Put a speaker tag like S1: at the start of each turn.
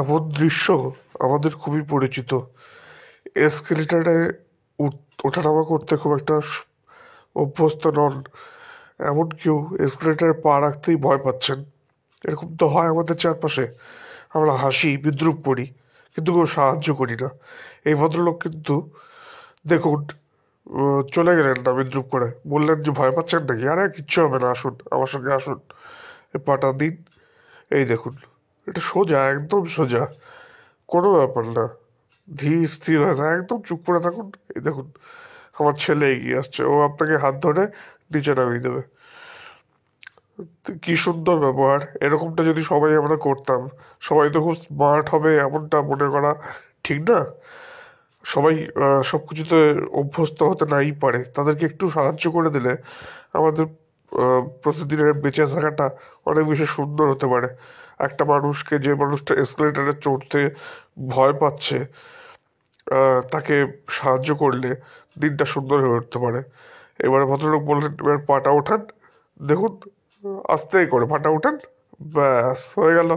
S1: এমন দৃশ্য আমাদের খুবই পরিচিত এসকেলেটারে ওঠানামা করতে খুব একটা অভ্যস্ত নন এমন কেউ এসকেলেটারে পা রাখতেই ভয় পাচ্ছেন এরকম তো হয় আমাদের চারপাশে আমরা হাসি বিদ্রুপ করি কিন্তু কেউ সাহায্য করি না এই ভদ্রলোক কিন্তু দেখুন চলে গেলেন না বিদ্রুপ করে বললেন যে ভয় পাচ্ছেন নাকি আরে কিচ্ছু হবে না আসুন আমার সঙ্গে আসুন পাটা দিন এই দেখুন এটা সোজা একদম সোজা কোনো ব্যাপার না ধীর স্থির হয়ে থাকে একদম চুপ করে থাকুন এই দেখুন আমার ছেলে এগিয়ে আসছে ও আপনাকে হাত ধরে নিচে নামিয়ে দেবে কি সুন্দর ব্যবহার এরকমটা যদি সবাই আমরা করতাম সবাই তো খুব স্মার্ট হবে এমনটা মনে করা ঠিক না সবাই সব কিছুতে অভ্যস্ত হতে নাই পারে তাদেরকে একটু সাহায্য করে দিলে আমাদের প্রতিদিনের বেঁচে থাকাটা অনেক বেশি সুন্দর হতে পারে একটা মানুষকে যে মানুষটা এসকেলেটারে চড়তে ভয় পাচ্ছে তাকে সাহায্য করলে দিনটা সুন্দর হয়ে উঠতে পারে এবার ভদ্রলোক বললেন এবার পাটা ওঠান দেখুন আস্তেই করে পাটা ওঠান ব্যাস হয়ে গেল